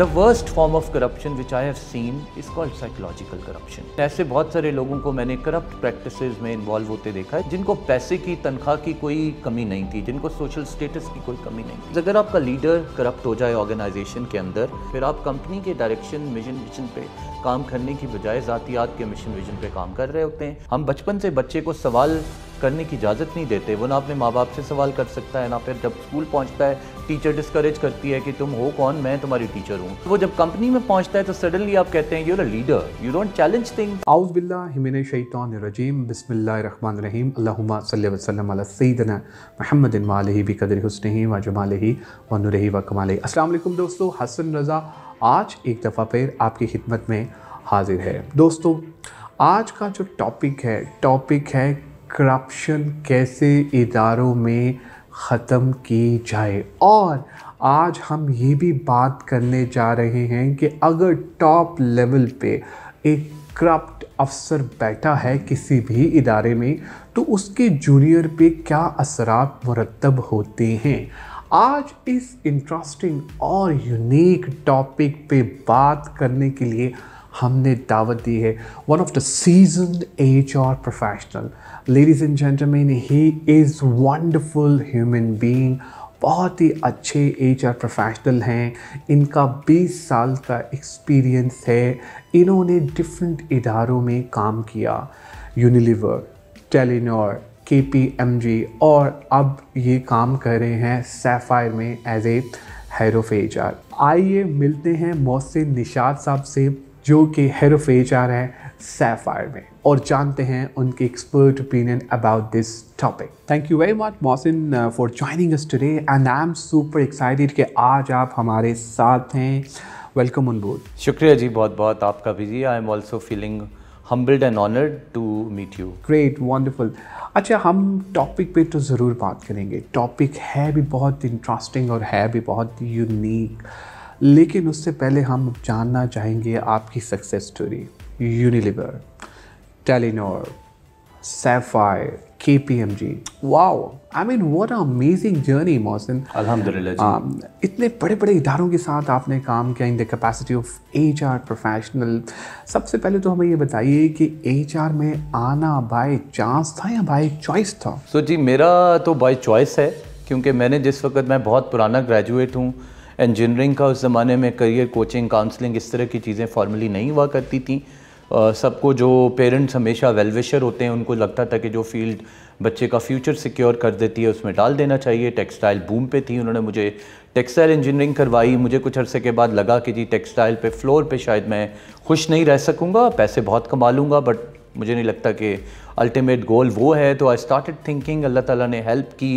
The worst form of corruption which I have seen is called psychological corruption ऐसे बहुत सारे लोगों को मैंने करप्ट प्रैक्टिस में इन्वॉल्व होते देखा है जिनको पैसे की तनख्वाह की कोई कमी नहीं थी जिनको सोशल स्टेटस की कोई कमी नहीं थी अगर आपका लीडर करप्ट हो जाए ऑर्गेनाइजेशन के अंदर फिर आप कंपनी के डायरेक्शन मिशन विजन पे काम करने की बजाय ज़ातियात के मिशन विजन पे काम कर रहे होते हैं हम बचपन से बच्चे को सवाल करने की इजाज़त नहीं देते वो ना अपने माँ बाप से सवाल कर सकता है ना फिर जब स्कूल पहुँचता है टीचर डिस्करेज करती है कि तुम हो कौन मैं तुम्हारी टीचर हूँ वो जब कंपनी में पहुंचता है तो सडनली आप कहते हैं you're a leader you don't challenge thing आउज बिल्ला हिमिन शैतान रजीम बिस्मिल्लाहमान रहीम अल्लाहुम्मा सल्ली वसल्लम महमद वालही कदर हुस्नही व जमालही व नुरही व कमाल अस्सलाम दोस्तों हसन रज़ा आज एक दफ़ा फिर आपकी खिदमत में हाजिर है दोस्तों आज का जो टॉपिक है टॉपिक है करप्शन कैसे इदारों में ख़त्म की जाए और आज हम ये भी बात करने जा रहे हैं कि अगर टॉप लेवल पे एक करप्ट अफसर बैठा है किसी भी इदारे में तो उसके जूनियर पे क्या असरात मुरतब होते हैं आज इस इंटरेस्टिंग और यूनिक टॉपिक पे बात करने के लिए हमने दावत दी है one of the season H R professional ladies and gentleman he is wonderful human being बहुत ही अच्छे एच आर प्रोफेशनल हैं इनका 20 साल का एक्सपीरियंस है इन्होंने डिफरेंट इदारों में काम किया Unilever Telenor K P M G और अब ये काम कर रहे हैं सेफायर में as a head of H R आइए मिलते हैं मोहसिन निशाद साहब से जो कि हेड ऑफ एच आर है सैफायर में और जानते हैं उनके expert opinion about this topic thank you very much Mohsin for joining us today and I am super excited कि आज आप हमारे साथ हैं वेलकम ऑन बोर्ड शुक्रिया जी बहुत बहुत आपका भी जी I am also feeling humbled and honoured to meet you great wonderful अच्छा हम टॉपिक पे तो ज़रूर बात करेंगे टॉपिक है भी बहुत इंटरेस्टिंग और है भी बहुत यूनिक लेकिन उससे पहले हम जानना चाहेंगे आपकी success story Unilever Telenor Sapphire K P M G wow I mean what amazing journey Mohsin अलहमदिल्ला इतने बड़े बड़े इदारों के साथ आपने काम किया in the capacity of H R professional सबसे पहले तो हमें ये बताइए कि एच आर में आना बाई चांस था या बाई चॉइस था सो so, जी मेरा तो बाई चॉइस है क्योंकि मैंने जिस वक्त मैं बहुत पुराना ग्रेजुएट हूँ इंजीनियरिंग का उस ज़माने में करियर कोचिंग काउंसलिंग इस तरह की चीज़ें फॉर्मली नहीं हुआ करती थी सबको जो पेरेंट्स हमेशा वेलविशर होते हैं उनको लगता था कि जो फील्ड बच्चे का फ्यूचर सिक्योर कर देती है उसमें डाल देना चाहिए टेक्सटाइल बूम पे थी उन्होंने मुझे टेक्सटाइल इंजीनियरिंग करवाई मुझे कुछ अरसे के बाद लगा कि जी टेक्सटाइल पे फ्लोर पे शायद मैं खुश नहीं रह सकूँगा पैसे बहुत कमा लूँगा बट मुझे नहीं लगता कि अल्टीमेट गोल वो है तो आई स्टार्ट थिंकिंग अल्लाह ताला ने हेल्प की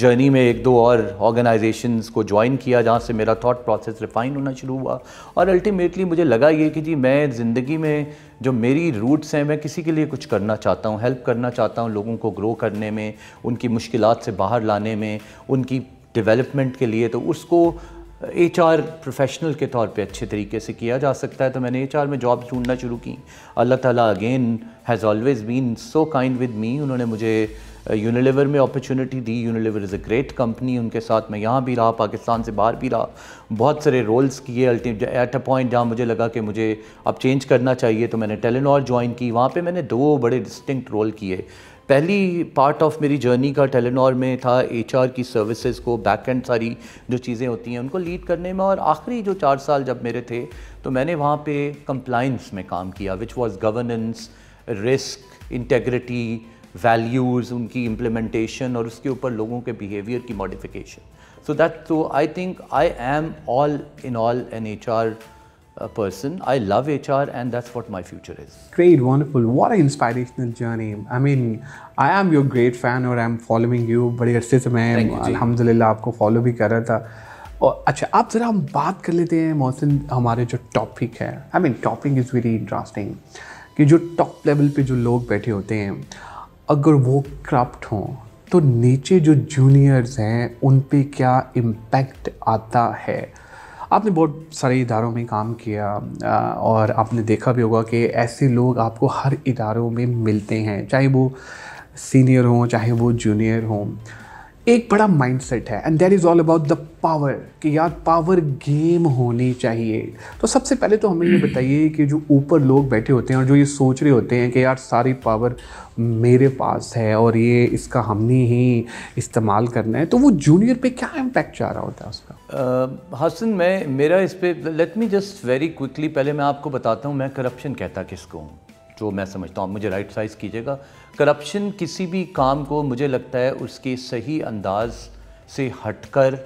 जर्नी में एक दो और ऑर्गेनाइजेशंस को ज्वाइन किया जहाँ से मेरा थॉट प्रोसेस रिफ़ाइन होना शुरू हुआ और अल्टीमेटली मुझे लगा ये कि जी मैं ज़िंदगी में जो मेरी रूट्स हैं मैं किसी के लिए कुछ करना चाहता हूँ हेल्प करना चाहता हूँ लोगों को ग्रो करने में उनकी मुश्किल से बाहर लाने में उनकी डिवेलपमेंट के लिए तो उसको एच आर प्रोफेशनल के तौर पे अच्छे तरीके से किया जा सकता है तो मैंने एच आर में जॉब ढूंढना शुरू की अल्लाह ताला again has always been so kind with me उन्होंने मुझे यूनिलीवर uh, में अपॉर्चुनिटी दी Unilever is a great company उनके साथ मैं यहाँ भी रहा पाकिस्तान से बाहर भी रहा बहुत सारे रोल्स किए एट अ पॉइंट जहाँ मुझे लगा कि मुझे अब चेंज करना चाहिए तो मैंने टेलीनॉर ज्वाइन की वहाँ पर मैंने दो बड़े डिस्टिंक्ट रोल किए पहली पार्ट ऑफ मेरी जर्नी का टेलीनॉर में था एचआर की सर्विसेज को बैक एंड सारी जो चीज़ें होती हैं उनको लीड करने में और आखिरी जो चार साल जब मेरे थे तो मैंने वहाँ पे कंप्लाइंस में काम किया which was governance risk integrity values उनकी इम्प्लीमेंटेशन और उसके ऊपर लोगों के बिहेवियर की मॉडिफिकेशन सो दैट तो I think I am all in all an H R I love H R and that's what my future is Great, wonderful. What an inspirational journey I mean I am your great fan और am following you बड़े अरसे से मैं अलहमदिल्ला आपको follow भी कर रहा था और अच्छा आप ज़रा हम बात कर लेते हैं मोहसिन हमारे जो टॉपिक है I mean topic is very interesting कि जो टॉप लेवल पे जो लोग बैठे होते हैं अगर वो करप्ट हों तो नीचे जो जूनियर्स हैं उन पे क्या इम्पैक्ट आता है आपने बहुत सारे इदारों में काम किया और आपने देखा भी होगा कि ऐसे लोग आपको हर इदारों में मिलते हैं चाहे वो सीनियर हों चाहे वो जूनियर हों एक बड़ा माइंडसेट है and there is all about the power कि यार पावर गेम होनी चाहिए तो सबसे पहले तो हमें ये बताइए कि जो ऊपर लोग बैठे होते हैं और जो ये सोच रहे होते हैं कि यार सारी पावर मेरे पास है और ये इसका हमने ही इस्तेमाल करना है तो वो जूनियर पे क्या इम्पैक्ट जा रहा होता है उसका हसन मैं मेरा इस पर let me just very quickly पहले मैं आपको बताता हूँ मैं करप्शन कहता किसको हूँ जो मैं समझता हूँ मुझे राइट साइज़ कीजिएगा करप्शन किसी भी काम को मुझे लगता है उसके सही अंदाज से हटकर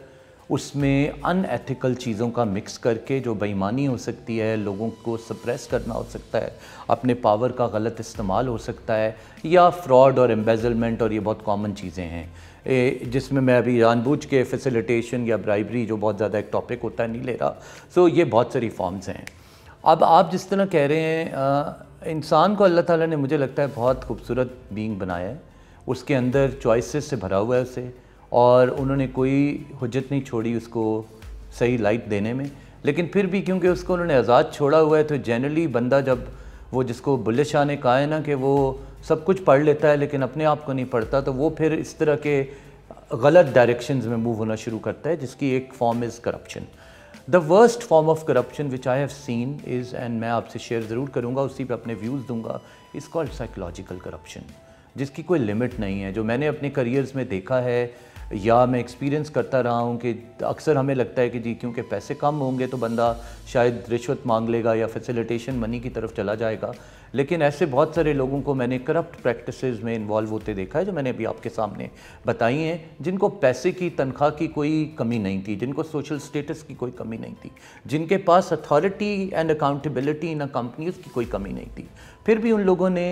उसमें अनएथिकल चीज़ों का मिक्स करके जो बेईमानी हो सकती है लोगों को सप्रेस करना हो सकता है अपने पावर का गलत इस्तेमाल हो सकता है या फ्रॉड और एम्बेजलमेंट और ये बहुत कॉमन चीज़ें हैं जिसमें मैं अभी जानबूझ के फैसिलिटेशन या ब्राइबरी जो बहुत ज़्यादा एक टॉपिक होता है नहीं ले रहा सो so, ये बहुत सारी फॉर्म्स हैं अब आप जिस तरह कह रहे हैं इंसान को अल्लाह ताला ने मुझे लगता है बहुत खूबसूरत बींग बनाया है उसके अंदर चॉइसेस से भरा हुआ है उसे और उन्होंने कोई हजत नहीं छोड़ी उसको सही लाइट देने में लेकिन फिर भी क्योंकि उसको उन्होंने आज़ाद छोड़ा हुआ है तो जनरली बंदा जब वो जिसको बुल्ले शाह ने कहा है ना कि वो सब कुछ पढ़ लेता है लेकिन अपने आप को नहीं पढ़ता तो वो फिर इस तरह के गलत डायरेक्शंस में मूव होना शुरू करता है जिसकी एक form is corruption the worst form of corruption which I have seen is and मैं आपसे शेयर ज़रूर करूँगा उसी पे अपने व्यूज़ दूंगा इज़ कॉल्ड साइकोलॉजिकल करप्शन जिसकी कोई लिमिट नहीं है जो मैंने अपने करियर्स में देखा है या मैं एक्सपीरियंस करता रहा हूँ कि अक्सर हमें लगता है कि जी क्योंकि पैसे कम होंगे तो बंदा शायद रिश्वत मांग लेगा या फैसिलिटेशन मनी की तरफ चला जाएगा लेकिन ऐसे बहुत सारे लोगों को मैंने करप्ट प्रैक्टिस में इन्वॉल्व होते देखा है जो मैंने अभी आपके सामने बताई हैं जिनको पैसे की तनख्वाह की कोई कमी नहीं थी जिनको सोशल स्टेटस की कोई कमी नहीं थी जिनके पास authority and accountability in companies की कोई कमी नहीं थी फिर भी उन लोगों ने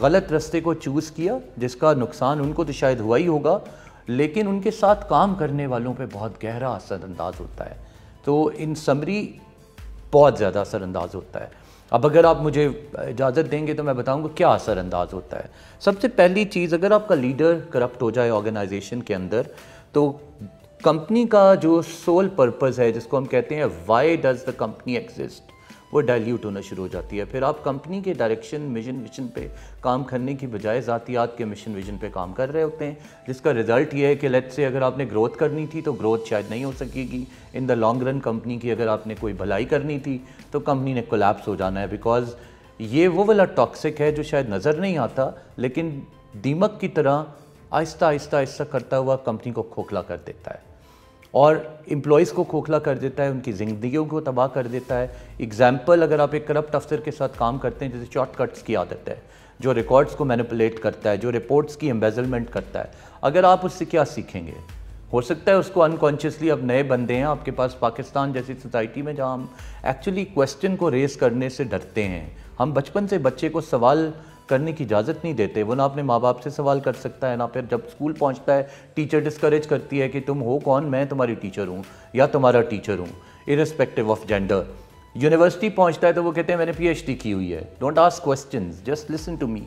गलत रास्ते को चूज़ किया जिसका नुकसान उनको तो शायद हुआ ही होगा लेकिन उनके साथ काम करने वालों पे बहुत गहरा असरअंदाज होता है तो इन समरी बहुत ज़्यादा असरअंदाज होता है अब अगर आप मुझे इजाज़त देंगे तो मैं बताऊंगा क्या असरअंदाज होता है सबसे पहली चीज़ अगर आपका लीडर करप्ट हो जाए ऑर्गेनाइजेशन के अंदर तो कंपनी का जो सोल पर्पज़ है जिसको हम कहते हैं why does the company exist वो डाइल्यूट होना शुरू हो जाती है फिर आप कंपनी के डायरेक्शन मिशन विजन पे काम करने की बजाय ज़ातियात के मिशन विजन पे काम कर रहे होते हैं जिसका रिज़ल्ट ये है कि लेट से अगर आपने ग्रोथ करनी थी तो ग्रोथ शायद नहीं हो सकेगी in the long run company की अगर आपने कोई भलाई करनी थी तो कंपनी ने कोलेप्स हो जाना है बिकॉज ये वो वाला टॉक्सिक है जो शायद नज़र नहीं आता लेकिन दीमक की तरह आहिस्ता आहिस्ता आहिस्ता करता हुआ कंपनी को खोखला कर देता है और इम्प्लॉयज़ को खोखला कर देता है उनकी ज़िंदगियों को तबाह कर देता है एग्ज़ाम्पल अगर आप एक करप्ट अफसर के साथ काम करते हैं जैसे शॉर्टकट्स की आदत है जो रिकॉर्ड्स को मैनिपुलेट करता है जो रिपोर्ट्स की एम्बेजलमेंट करता है अगर आप उससे क्या सीखेंगे हो सकता है उसको अनकॉन्शियसली अब नए बंदे हैं आपके पास पाकिस्तान जैसी सोसाइटी में जहाँ हम एक्चुअली क्वेश्चन को रेस करने से डरते हैं हम बचपन से बच्चे को सवाल करने की इजाज़त नहीं देते वो ना अपने माँ बाप से सवाल कर सकता है ना फिर जब स्कूल पहुँचता है टीचर डिस्करेज करती है कि तुम हो कौन मैं तुम्हारी टीचर हूँ या तुम्हारा टीचर हूँ इरेस्पेक्टिव ऑफ जेंडर यूनिवर्सिटी पहुँचता है तो वो कहते हैं मैंने पीएचडी की हुई है don't ask question just listen to me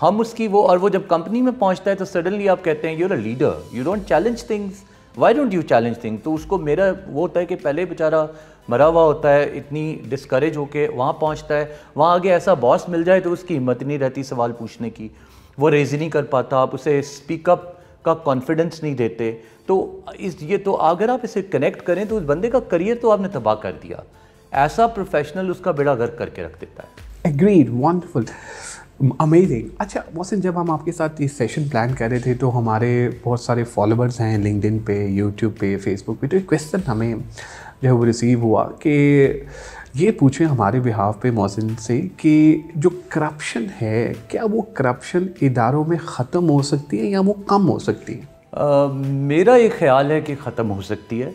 हम उसकी वो और वो जब कंपनी में पहुँचता है तो सडनली आप कहते हैं you're a leader you don't challenge things why don't you challenge thing तो उसको मेरा वो होता है कि पहले बेचारा मरा हुआ होता है इतनी डिस्करेज होके वहाँ पहुँचता है वहाँ आगे ऐसा बॉस मिल जाए तो उसकी हिम्मत नहीं रहती सवाल पूछने की वो रेज नहीं कर पाता आप उसे स्पीकअप का कॉन्फिडेंस नहीं देते तो इस ये तो अगर आप इसे कनेक्ट करें तो उस बंदे का करियर तो आपने तबाह कर दिया ऐसा प्रोफेशनल उसका बेड़ा गर्क करके रख देता है एग्रीड वंडरफुल अमेजिंग अच्छा मोहसिन जब हम आपके साथ ये सेशन प्लान कर रहे थे तो हमारे बहुत सारे फॉलोअर्स हैं लिंकडिन पे यूट्यूब पे फेसबुक पे तो एक क्वेश्चन हमें जो है वो रिसीव हुआ कि ये पूछें हमारे बिहाव पे मोहसिन से कि जो करप्शन है क्या वो करप्शन इदारों में ख़त्म हो सकती है या वो कम हो सकती है आ, मेरा ये ख्याल है कि ख़त्म हो सकती है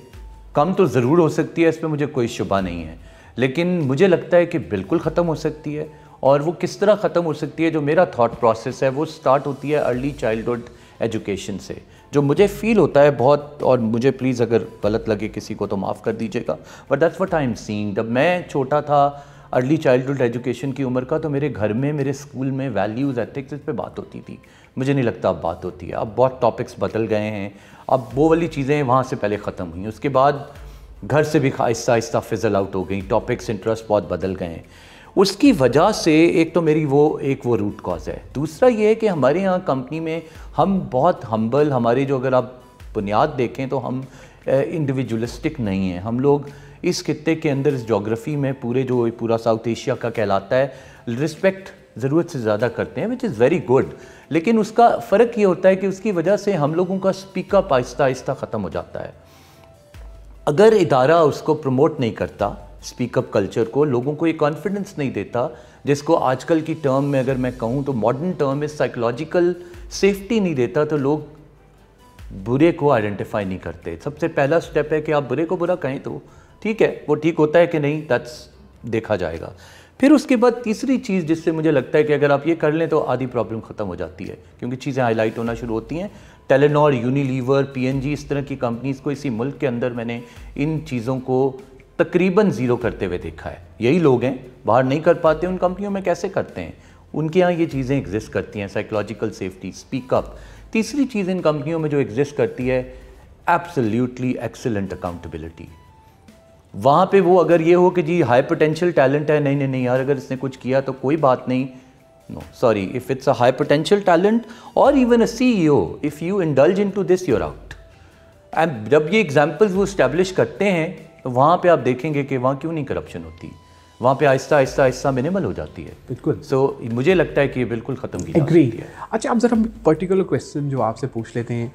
कम तो ज़रूर हो सकती है इस पर मुझे कोई शुबा नहीं है लेकिन मुझे लगता है कि बिल्कुल ख़त्म हो सकती है और वो किस तरह ख़त्म हो सकती है जो मेरा थाट प्रोसेस है वो स्टार्ट होती है अर्ली चाइल्डहुड एजुकेशन से जो मुझे फील होता है बहुत और मुझे प्लीज़ अगर गलत लगे किसी को तो माफ़ कर दीजिएगा but that's what I am seeing जब मैं छोटा था अर्ली चाइल्डहुड एजुकेशन की उम्र का तो मेरे घर में मेरे स्कूल में वैल्यूज़ एथिक्स इस पर बात होती थी मुझे नहीं लगता अब बात होती है अब बहुत टॉपिक्स बदल गए हैं अब वो वाली चीज़ें वहाँ से पहले ख़त्म हुई उसके बाद घर से भी आहिस्ता आहिस्ता फिजल आउट हो गई टॉपिक्स इंटरेस्ट बहुत बदल गए हैं उसकी वजह से एक तो मेरी वो एक वो रूट कॉज है दूसरा ये है कि हमारे यहाँ कंपनी में हम बहुत हम्बल हमारे जो अगर आप बुनियाद देखें तो हम इंडिविजुअलिस्टिक नहीं हैं हम लोग इस खत्े के अंदर इस जोग्राफ़ी में पूरे जो पूरा साउथ एशिया का कहलाता है रिस्पेक्ट ज़रूरत से ज़्यादा करते हैं विच इज़ वेरी गुड लेकिन उसका फ़र्क ये होता है कि उसकी वजह से हम लोगों का स्पीकअप आहिस्ता आहिस्ता ख़त्म हो जाता है अगर इदारा उसको प्रमोट नहीं करता स्पीकअप कल्चर को लोगों को ये कॉन्फिडेंस नहीं देता जिसको आजकल की टर्म में अगर मैं कहूँ तो मॉडर्न टर्म में साइकोलॉजिकल सेफ्टी नहीं देता तो लोग बुरे को आइडेंटिफाई नहीं करते सबसे पहला स्टेप है कि आप बुरे को बुरा कहें तो ठीक है वो ठीक होता है कि नहीं दैट्स देखा जाएगा फिर उसके बाद तीसरी चीज़ जिससे मुझे लगता है कि अगर आप ये कर लें तो आधी प्रॉब्लम ख़त्म हो जाती है क्योंकि चीज़ें हाईलाइट होना शुरू होती हैं टेलेनॉर यूनिलीवर पीएनजी इस तरह की कंपनीज़ को इसी मुल्क के अंदर मैंने इन चीज़ों को तकरीबन ज़ीरो करते हुए देखा है यही लोग हैं बाहर नहीं कर पाते उन कंपनियों में कैसे करते हैं उनके यहाँ ये चीज़ें एग्जिस्ट करती हैं साइकोलॉजिकल सेफ्टी स्पीकअप तीसरी चीज़ इन कंपनियों में जो एग्जिस्ट करती है एब्सोल्यूटली एक्सेलेंट अकाउंटेबिलिटी वहाँ पे वो अगर ये हो कि जी हाई पोटेंशियल टैलेंट है नहीं नहीं नहीं यार अगर इसने कुछ किया तो कोई बात नहीं no sorry if it's a high potential talent और even a C E O if you indulge in to this you're out and जब ये एग्जाम्पल्स वो इस्टेब्लिश करते हैं तो वहाँ पे आप देखेंगे कि वहाँ क्यों नहीं करप्शन होती वहाँ पे आहिस्ता आहिस्ता आहिस्ता मिनिमल हो जाती है बिल्कुल सो so, मुझे लगता है कि ये बिल्कुल ख़त्म की एग्री है अच्छा आप ज़रा पर्टिकुलर क्वेश्चन जो आपसे पूछ लेते हैं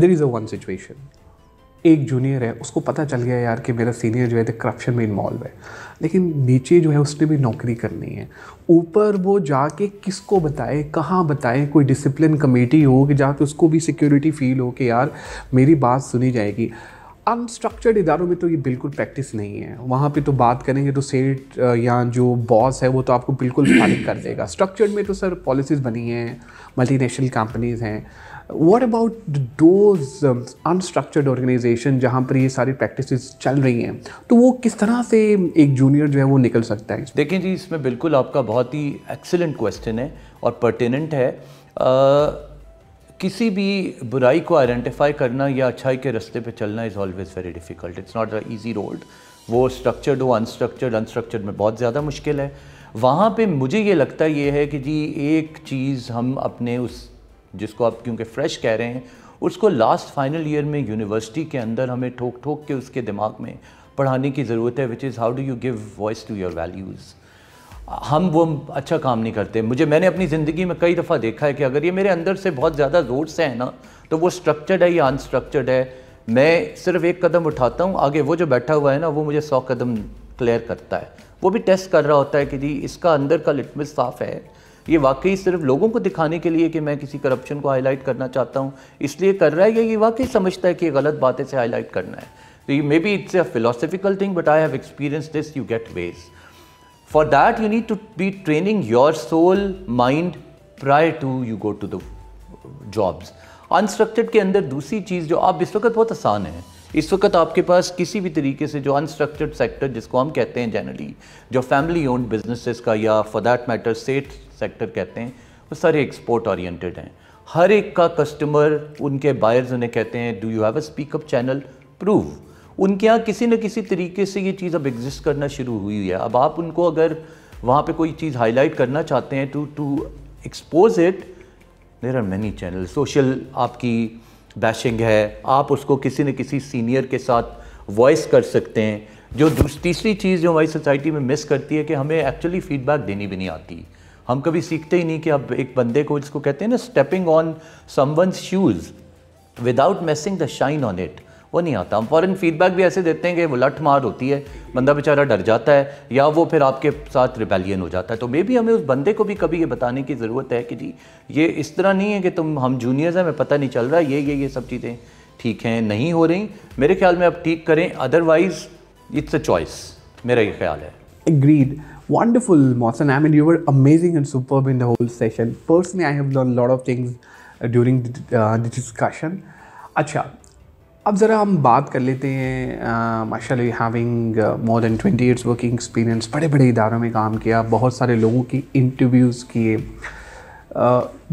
there is a one situation एक जूनियर है उसको पता चल गया यार कि मेरा सीनियर जो है तो करप्शन में इन्वॉल्व है लेकिन नीचे जो है उसने भी नौकरी करनी है ऊपर वो जाके किसको बताए कहाँ बताए कोई डिसिप्लिन कमेटी हो कि जहाँ पे उसको भी सिक्योरिटी फील हो कि यार मेरी बात सुनी जाएगी अनस्ट्रक्चर्ड इदारों में तो ये बिल्कुल प्रैक्टिस नहीं है वहाँ पे तो बात करेंगे तो सेठ या जो बॉस है वो तो आपको बिल्कुल खालिक कर देगा स्ट्रक्चर्ड में तो सर पॉलिसीज़ बनी हैं मल्टीनेशनल कंपनीज़ हैं what about those unstructured organization जहाँ पर ये सारी प्रैक्टिस चल रही हैं तो वो किस तरह से एक जूनियर जो है वो निकल सकता है देखें जी इसमें बिल्कुल आपका बहुत ही एक्सेलेंट क्वेश्चन है और पर्टेनेंट है किसी भी बुराई को आइडेंटिफाई करना या अच्छाई के रास्ते पे चलना is always very difficult it's not a easy road वो स्ट्रक्चर्ड हो अनस्ट्रक्चर्ड अनस्ट्रक्चर्ड में बहुत ज़्यादा मुश्किल है वहाँ पे मुझे ये लगता ये है कि जी एक चीज़ हम अपने उस जिसको आप क्योंकि फ्रेश कह रहे हैं उसको लास्ट फाइनल ईयर में यूनिवर्सिटी के अंदर हमें ठोक ठोक के उसके दिमाग में पढ़ाने की ज़रूरत है which is how do you give voice to your values हम वो अच्छा काम नहीं करते मुझे मैंने अपनी ज़िंदगी में कई दफ़ा देखा है कि अगर ये मेरे अंदर से बहुत ज़्यादा ज़ोर से है ना तो वो स्ट्रक्चर्ड है या अनस्ट्रक्चर्ड है मैं सिर्फ एक कदम उठाता हूँ आगे वो जो बैठा हुआ है ना वो मुझे सौ कदम क्लियर करता है वो भी टेस्ट कर रहा होता है कि जी इसका अंदर का लिटमस साफ़ है ये वाकई सिर्फ लोगों को दिखाने के लिए कि मैं किसी करप्शन को हाईलाइट करना चाहता हूँ इसलिए कर रहा है या ये वाकई समझता है कि ये गलत बातें से हाईलाइट करना है तो ये maybe it's a philosophical thing but I have experience this you get ways for that you need to be training your soul mind prior to you go to the jobs unstructured के अंदर दूसरी चीज़ जो आप इस वक्त बहुत आसान है इस वक्त आपके पास किसी भी तरीके से जो अनस्ट्रक्चर्ड सेक्टर जिसको हम कहते हैं जनरली जो फैमिली ओन्ड बिजनेसेस का या फॉर दैट मैटर सेठ सेक्टर कहते हैं वो सारे एक्सपोर्ट ओरिएंटेड हैं हर एक का कस्टमर उनके बायर्स उन्हें कहते हैं do you have a speak up channel prove उनके यहाँ किसी न किसी तरीके से ये चीज़ अब एग्जिस्ट करना शुरू हुई है अब आप उनको अगर वहाँ पे कोई चीज़ हाईलाइट करना चाहते हैं to to expose it there are many channel social आपकी बैशिंग है आप उसको किसी न किसी सीनियर के साथ वॉइस कर सकते हैं जो तीसरी चीज़ जो हमारी सोसाइटी में मिस करती है कि हमें एक्चुअली फीडबैक देनी भी नहीं आती हम कभी सीखते ही नहीं कि अब एक बंदे को जिसको कहते हैं ना stepping on someone's shoes without messing the shine on it वो नहीं आता हम फॉरन फीडबैक भी ऐसे देते हैं कि वो लठ मार होती है बंदा बेचारा डर जाता है या वो फिर आपके साथ रिबेलियन हो जाता है तो मे भी हमें उस बंदे को भी कभी ये बताने की ज़रूरत है कि जी ये इस तरह नहीं है कि तुम हम जूनियर्स हैं हमें पता नहीं चल रहा ये ये ये सब चीज़ें ठीक हैं नहीं हो रही मेरे ख्याल में आप ठीक करें अदरवाइज़ इट्स अ चॉइस मेरा ये ख्याल है Agreed. Wonderful, Mohsen. I mean, you were amazing and superb in the whole session. Personally, I have learned a lot of things during the, uh, the discussion. Acha, अब ज़रा हम बात कर लेते हैं माशा having more than twenty years working experience बड़े बड़े इदारों में काम किया बहुत सारे लोगों की इंटरव्यूज़ किए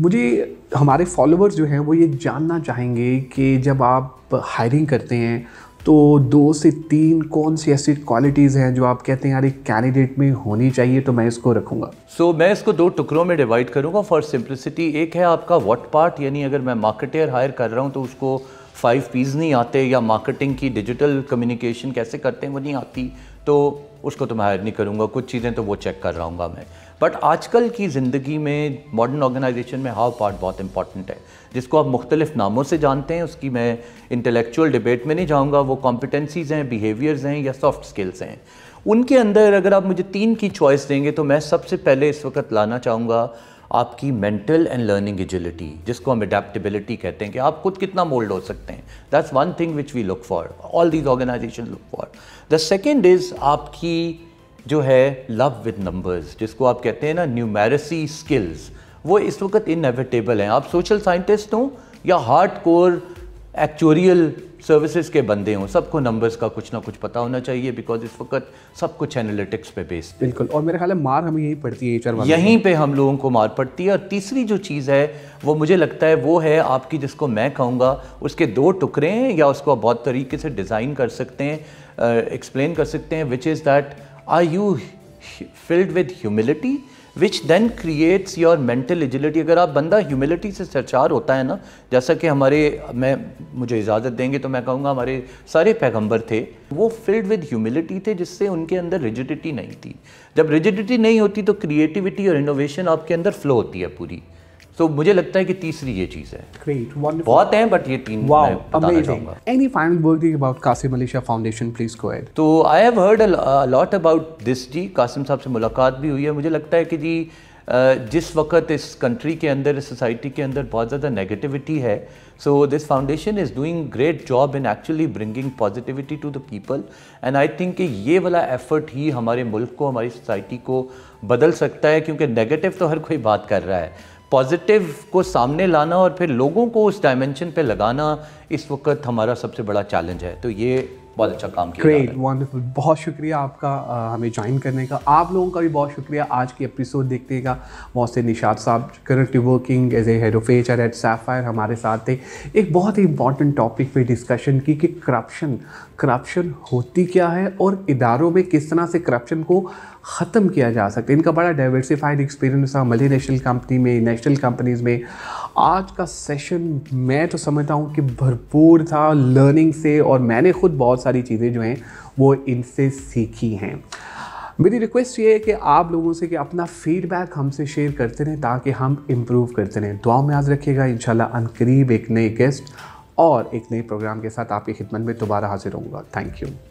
मुझे हमारे फॉलोअर्स जो हैं वो ये जानना चाहेंगे कि जब आप हायरिंग करते हैं तो दो से तीन कौन सी ऐसी क्वालिटीज़ हैं जो आप कहते हैं यार एक कैंडिडेट में होनी चाहिए तो मैं इसको रखूँगा सो so, मैं इसको दो टुकड़ों में डिवाइड करूँगा फॉर सिंप्लिसिटी एक है आपका वॉट पार्ट यानी अगर मैं मार्केटर हायर कर रहा हूँ तो उसको फाइव पीज़ नहीं आते या मार्केटिंग की डिजिटल कम्युनिकेशन कैसे करते हैं वो नहीं आती तो उसको तो मैं हायर नहीं करूँगा कुछ चीज़ें तो वो चेक कर रहा मैं बट आजकल की ज़िंदगी में मॉडर्न ऑर्गेनाइजेशन में हाव पार्ट बहुत इंपॉर्टेंट है जिसको आप मुख्तलिफ नामों से जानते हैं उसकी मैं इंटेलेक्चुअल डिबेट में नहीं जाऊँगा वो कॉम्पिटेंसीज़ हैं बिहेवियर्स हैं या सॉफ्ट स्किल्स हैं उनके अंदर अगर आप मुझे तीन की चॉइस देंगे तो मैं सबसे पहले इस वक्त लाना चाहूँगा आपकी मेंटल एंड लर्निंग एजिलिटी जिसको हम अडेप्टेबिलिटी कहते हैं कि आप खुद कितना मोल्ड हो सकते हैं that's one thing which we look for all these organization look for the second is आपकी जो है लव विद नंबर्स जिसको आप कहते हैं ना न्यूमेरसी स्किल्स वो इस वक्त इनएविटेबल हैं आप सोशल साइंटिस्ट हों या हार्ड कोर एक्चोरियल सर्विसेज के बंदे हों सबको नंबर्स का कुछ ना कुछ पता होना चाहिए बिकॉज इस वक्त सब कुछ एनालिटिक्स पे बेस्ड बिल्कुल और मेरे ख्याल है मार हमें यहीं पड़ती है यहीं पे हम लोगों को मार पड़ती है और तीसरी जो चीज़ है वो मुझे लगता है वो है आपकी जिसको मैं कहूँगा उसके दो टुकड़े हैं या उसको आप बहुत तरीके से डिज़ाइन कर सकते हैं एक्सप्लेन कर सकते हैं which is that I you filled with humility which then creates your mental agility अगर आप बंदा ह्यूमिलिटी से सरचार होता है ना जैसा कि हमारे मैं मुझे इजाज़त देंगे तो मैं कहूँगा हमारे सारे पैगंबर थे वो फिल्ड विद ह्यूमिलिटी थे जिससे उनके अंदर रिजिडिटी नहीं थी जब रिजिडिटी नहीं होती तो क्रिएटिविटी और इनोवेशन आपके अंदर फ्लो होती है पूरी सो so, मुझे लगता है कि तीसरी ये चीज है ग्रेट wonderful बहुत हैं बट ये तीन wow, any final word word about Qasim Ali Shah foundation please go ahead तो I have heard a lot about this ji Qasim साहब से मुलाकात भी हुई है मुझे लगता है कि जी जिस वक्त इस कंट्री के अंदर इस सोसाइटी के अंदर बहुत ज़्यादा नेगेटिविटी है so this foundation is doing great job in actually bringing positivity to the people and I think कि ये वाला एफर्ट ही हमारे मुल्क को हमारी सोसाइटी को बदल सकता है क्योंकि नेगेटिव तो हर कोई बात कर रहा है पॉजिटिव को सामने लाना और फिर लोगों को उस डायमेंशन पे लगाना इस वक्त हमारा सबसे बड़ा चैलेंज है तो ये बहुत अच्छा काम किया ग्रेट वंडरफुल बहुत शुक्रिया आपका आ, हमें ज्वाइन करने का आप लोगों का भी बहुत शुक्रिया आज की एपिसोड देखने का से निशाद साहब currently working as a head of H R at Sapphire हमारे साथ थे एक बहुत ही इंपॉर्टेंट टॉपिक पे डिस्कशन की कि करप्शन करप्शन होती क्या है और इदारों में किस तरह से करप्शन को ख़त्म किया जा सकता है इनका बड़ा डाइवर्सिफाइड एक्सपीरियंस था मल्टी नेशनल कंपनी में नेशनल कंपनीज़ में आज का सेशन मैं तो समझता हूँ कि भरपूर था लर्निंग से और मैंने खुद बहुत सारी चीज़ें जो हैं वो इनसे सीखी हैं मेरी रिक्वेस्ट ये है कि आप लोगों से कि अपना फीडबैक हमसे शेयर करते रहें ताकि हम इम्प्रूव करते रहें दुआ में याद रखिएगा इन शनकरीब एक नए गेस्ट और एक नए प्रोग्राम के साथ आपकी खिदमत में दोबारा हाजिर होंगे थैंक यू